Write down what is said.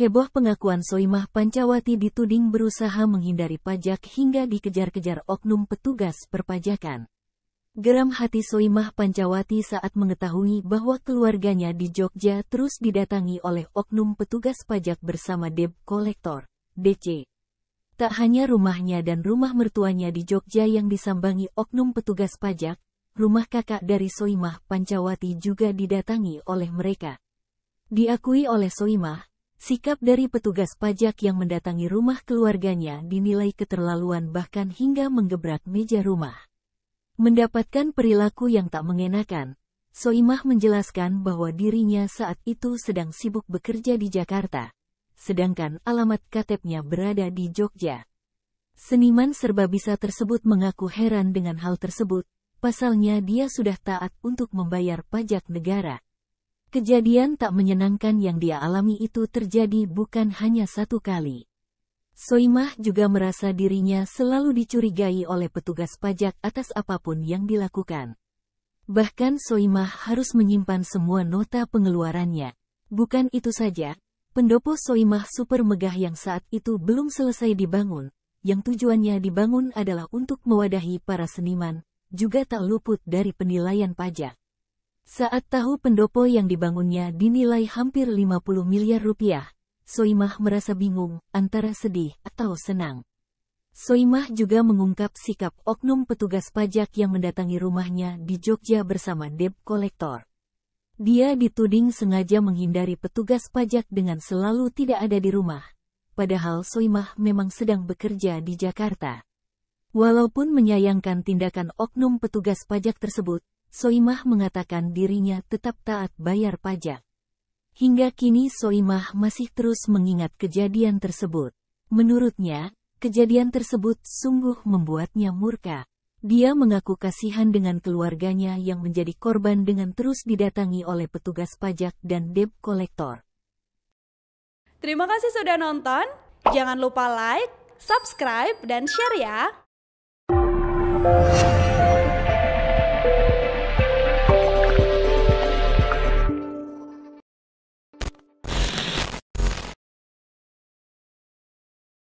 Heboh pengakuan Soimah Pancawati dituding berusaha menghindari pajak hingga dikejar-kejar oknum petugas perpajakan. Geram hati Soimah Pancawati saat mengetahui bahwa keluarganya di Jogja terus didatangi oleh oknum petugas pajak bersama deb kolektor, DC. Tak hanya rumahnya dan rumah mertuanya di Jogja yang disambangi oknum petugas pajak, rumah kakak dari Soimah Pancawati juga didatangi oleh mereka. Diakui oleh Soimah, Sikap dari petugas pajak yang mendatangi rumah keluarganya dinilai keterlaluan bahkan hingga menggebrak meja rumah. Mendapatkan perilaku yang tak mengenakan, Soimah menjelaskan bahwa dirinya saat itu sedang sibuk bekerja di Jakarta, sedangkan alamat ktp berada di Jogja. Seniman serba bisa tersebut mengaku heran dengan hal tersebut, pasalnya dia sudah taat untuk membayar pajak negara. Kejadian tak menyenangkan yang dia alami itu terjadi bukan hanya satu kali. Soimah juga merasa dirinya selalu dicurigai oleh petugas pajak atas apapun yang dilakukan. Bahkan Soimah harus menyimpan semua nota pengeluarannya. Bukan itu saja, pendopo Soimah super megah yang saat itu belum selesai dibangun, yang tujuannya dibangun adalah untuk mewadahi para seniman, juga tak luput dari penilaian pajak. Saat tahu pendopo yang dibangunnya dinilai hampir 50 miliar rupiah, Soimah merasa bingung antara sedih atau senang. Soimah juga mengungkap sikap oknum petugas pajak yang mendatangi rumahnya di Jogja bersama deb kolektor. Dia dituding sengaja menghindari petugas pajak dengan selalu tidak ada di rumah, padahal Soimah memang sedang bekerja di Jakarta. Walaupun menyayangkan tindakan oknum petugas pajak tersebut, Soimah mengatakan dirinya tetap taat bayar pajak. Hingga kini Soimah masih terus mengingat kejadian tersebut. Menurutnya, kejadian tersebut sungguh membuatnya murka. Dia mengaku kasihan dengan keluarganya yang menjadi korban dengan terus didatangi oleh petugas pajak dan debt collector. Terima kasih sudah nonton. Jangan lupa like, subscribe, dan share ya.